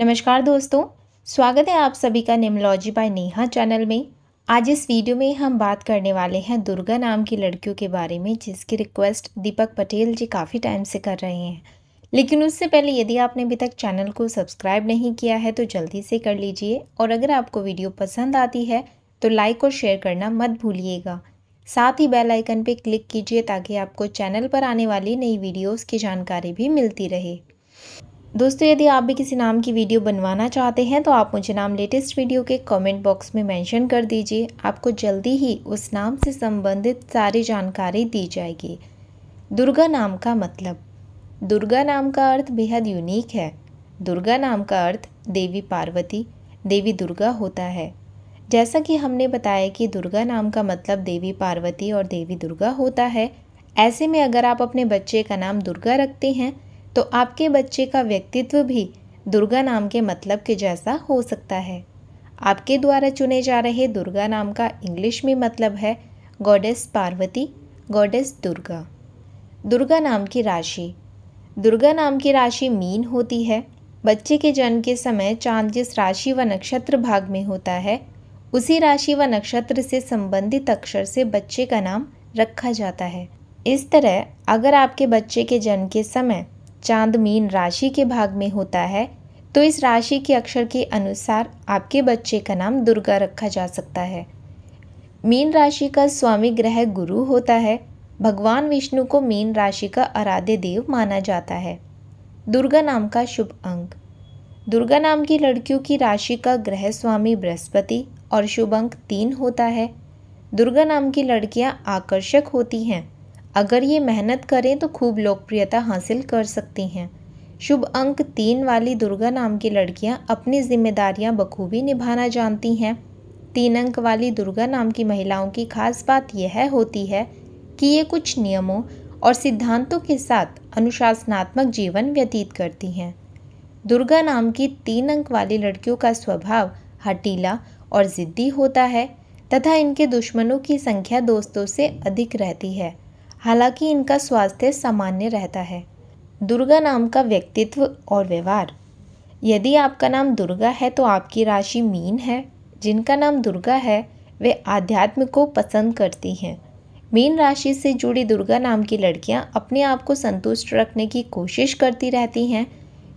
नमस्कार दोस्तों स्वागत है आप सभी का निमलॉजी बाय नेहा चैनल में आज इस वीडियो में हम बात करने वाले हैं दुर्गा नाम की लड़कियों के बारे में जिसकी रिक्वेस्ट दीपक पटेल जी काफ़ी टाइम से कर रहे हैं लेकिन उससे पहले यदि आपने अभी तक चैनल को सब्सक्राइब नहीं किया है तो जल्दी से कर लीजिए और अगर आपको वीडियो पसंद आती है तो लाइक और शेयर करना मत भूलिएगा साथ ही बेल आइकन पर क्लिक कीजिए ताकि आपको चैनल पर आने वाली नई वीडियोस की जानकारी भी मिलती रहे दोस्तों यदि आप भी किसी नाम की वीडियो बनवाना चाहते हैं तो आप मुझे नाम लेटेस्ट वीडियो के कमेंट बॉक्स में मेंशन कर दीजिए आपको जल्दी ही उस नाम से संबंधित सारी जानकारी दी जाएगी दुर्गा नाम का मतलब दुर्गा नाम का अर्थ बेहद यूनिक है दुर्गा नाम का अर्थ देवी पार्वती देवी दुर्गा होता है जैसा कि हमने बताया कि दुर्गा नाम का मतलब देवी पार्वती और देवी दुर्गा होता है ऐसे में अगर आप अपने बच्चे का नाम दुर्गा रखते हैं तो आपके बच्चे का व्यक्तित्व भी दुर्गा नाम के मतलब के जैसा हो सकता है आपके द्वारा चुने जा रहे दुर्गा नाम का इंग्लिश में मतलब है गॉडेस पार्वती गॉडेस दुर्गा दुर्गा नाम की राशि दुर्गा नाम की राशि मीन होती है बच्चे के जन्म के समय चांद जिस राशि व नक्षत्र भाग में होता है उसी राशि व नक्षत्र से संबंधित अक्षर से बच्चे का नाम रखा जाता है इस तरह अगर आपके बच्चे के जन्म के समय चांद मीन राशि के भाग में होता है तो इस राशि के अक्षर के अनुसार आपके बच्चे का नाम दुर्गा रखा जा सकता है मीन राशि का स्वामी ग्रह गुरु होता है भगवान विष्णु को मीन राशि का आराध्य देव माना जाता है दुर्गा नाम का शुभ अंक दुर्गा नाम की लड़कियों की राशि का ग्रह स्वामी बृहस्पति और शुभ अंक तीन होता है दुर्गा नाम की लड़कियां आकर्षक होती हैं अगर ये मेहनत करें तो खूब लोकप्रियता हासिल कर सकती हैं शुभ अंक तीन वाली दुर्गा नाम की लड़कियां अपनी जिम्मेदारियां बखूबी निभाना जानती हैं तीन अंक वाली दुर्गा नाम की महिलाओं की खास बात यह होती है कि ये कुछ नियमों और सिद्धांतों के साथ अनुशासनात्मक जीवन व्यतीत करती हैं दुर्गा नाम की तीन अंक वाली लड़कियों का स्वभाव हटीला और ज़िद्दी होता है तथा इनके दुश्मनों की संख्या दोस्तों से अधिक रहती है हालांकि इनका स्वास्थ्य सामान्य रहता है दुर्गा नाम का व्यक्तित्व और व्यवहार यदि आपका नाम दुर्गा है तो आपकी राशि मीन है जिनका नाम दुर्गा है वे आध्यात्म को पसंद करती हैं मीन राशि से जुड़ी दुर्गा नाम की लड़कियां अपने आप को संतुष्ट रखने की कोशिश करती रहती हैं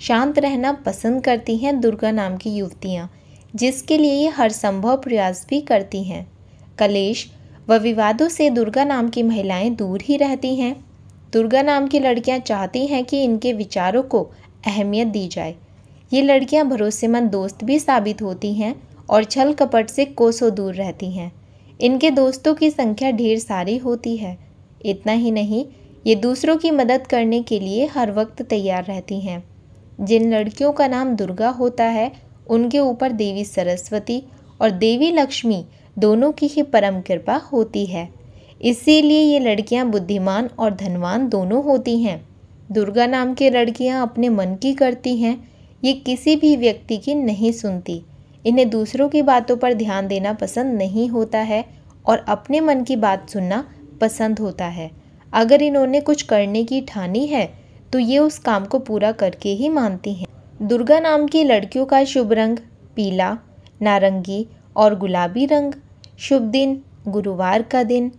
शांत रहना पसंद करती हैं दुर्गा नाम की युवतियां जिसके लिए हर संभव प्रयास भी करती हैं कलेश व विवादों से दुर्गा नाम की महिलाएं दूर ही रहती हैं दुर्गा नाम की लड़कियां चाहती हैं कि इनके विचारों को अहमियत दी जाए ये लड़कियां भरोसेमंद दोस्त भी साबित होती हैं और छल कपट से कोसों दूर रहती हैं इनके दोस्तों की संख्या ढेर सारी होती है इतना ही नहीं ये दूसरों की मदद करने के लिए हर वक्त तैयार रहती हैं जिन लड़कियों का नाम दुर्गा होता है उनके ऊपर देवी सरस्वती और देवी लक्ष्मी दोनों की ही परम कृपा होती है इसीलिए ये लड़कियां बुद्धिमान और धनवान दोनों होती हैं दुर्गा नाम की लड़कियां अपने मन की करती हैं ये किसी भी व्यक्ति की नहीं सुनती इन्हें दूसरों की बातों पर ध्यान देना पसंद नहीं होता है और अपने मन की बात सुनना पसंद होता है अगर इन्होंने कुछ करने की ठानी है तो ये उस काम को पूरा करके ही मानती हैं दुर्गा नाम की लड़कियों का शुभ रंग पीला नारंगी और गुलाबी रंग शुभ दिन गुरुवार का दिन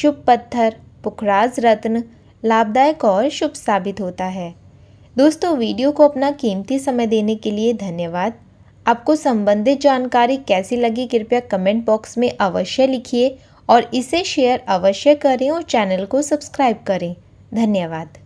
शुभ पत्थर पुखराज रत्न लाभदायक और शुभ साबित होता है दोस्तों वीडियो को अपना कीमती समय देने के लिए धन्यवाद आपको संबंधित जानकारी कैसी लगी कृपया कमेंट बॉक्स में अवश्य लिखिए और इसे शेयर अवश्य करें और चैनल को सब्सक्राइब करें धन्यवाद